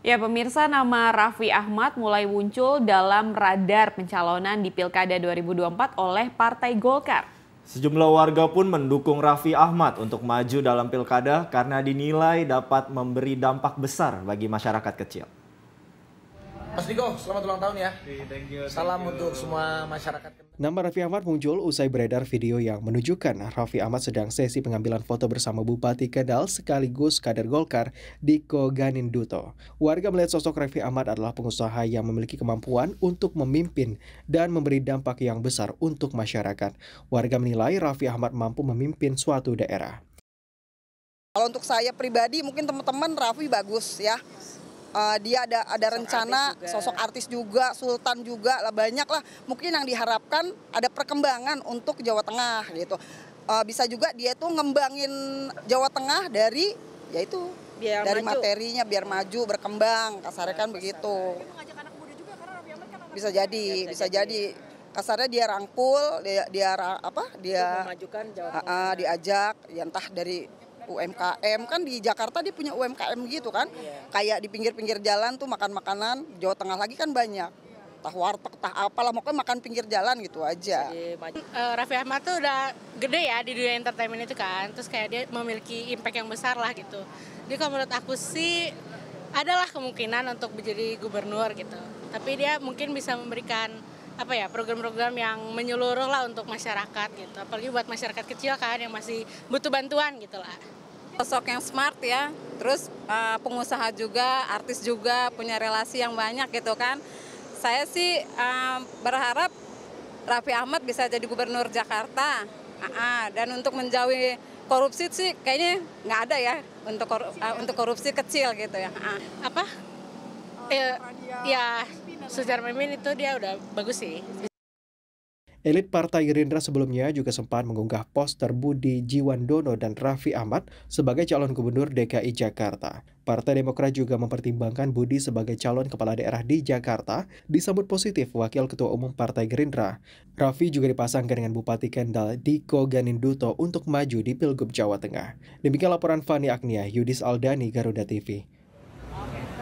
Ya pemirsa nama Raffi Ahmad mulai muncul dalam radar pencalonan di Pilkada 2024 oleh Partai Golkar. Sejumlah warga pun mendukung Raffi Ahmad untuk maju dalam pilkada karena dinilai dapat memberi dampak besar bagi masyarakat kecil. Mas Riko, selamat ulang tahun ya. Thank you. Salam thank you. untuk semua masyarakat. Nama Raffi Ahmad muncul usai beredar video yang menunjukkan Raffi Ahmad sedang sesi pengambilan foto bersama Bupati Kedal sekaligus kader Golkar Diko Ganin Duto. Warga melihat sosok Raffi Ahmad adalah pengusaha yang memiliki kemampuan untuk memimpin dan memberi dampak yang besar untuk masyarakat. Warga menilai Raffi Ahmad mampu memimpin suatu daerah. Kalau untuk saya pribadi mungkin teman-teman Raffi bagus ya uh, dia ada ada sosok rencana artis sosok artis juga, sultan juga lah banyak lah. Mungkin yang diharapkan ada perkembangan untuk Jawa Tengah gitu. Uh, bisa juga dia tuh ngembangin Jawa Tengah dari yaitu biar dari maju. materinya biar maju berkembang kasarnya kan nah, begitu. Kan bisa jadi, iya, bisa, bisa jadi. jadi kasarnya dia rangkul dia dia apa dia memajukan Jawa diajak ya entah dari UMKM kan di Jakarta dia punya UMKM gitu kan iya. kayak di pinggir-pinggir jalan tuh makan makanan Jawa Tengah lagi kan banyak tah warteg tah apalah pokoknya makan pinggir jalan gitu aja. Uh, Raffi Ahmad tuh udah gede ya di dunia entertainment itu kan, terus kayak dia memiliki impact yang besar lah gitu. Jadi kalau menurut aku sih adalah kemungkinan untuk menjadi gubernur gitu. Tapi dia mungkin bisa memberikan apa ya program-program yang menyeluruh lah untuk masyarakat gitu apalagi buat masyarakat kecil kan yang masih butuh bantuan gitu lah. Sosok yang smart ya, terus uh, pengusaha juga, artis juga, punya relasi yang banyak gitu kan. Saya sih uh, berharap Raffi Ahmad bisa jadi gubernur Jakarta. Uh, dan untuk menjauhi korupsi sih kayaknya nggak ada ya untuk koru uh, untuk korupsi kecil gitu ya. Uh. Apa? Uh, ya, ya Sujar Memin itu dia udah bagus sih. Elit Partai Gerindra sebelumnya juga sempat mengunggah poster Budi Jiwandono dan Raffi Ahmad sebagai calon gubernur DKI Jakarta. Partai Demokrat juga mempertimbangkan Budi sebagai calon kepala daerah di Jakarta, disambut positif Wakil Ketua Umum Partai Gerindra. Raffi juga dipasangkan dengan Bupati Kendal Diko Ganinduto untuk maju di Pilgub Jawa Tengah. Demikian laporan Fani Agnia, Yudis Aldani, Garuda TV.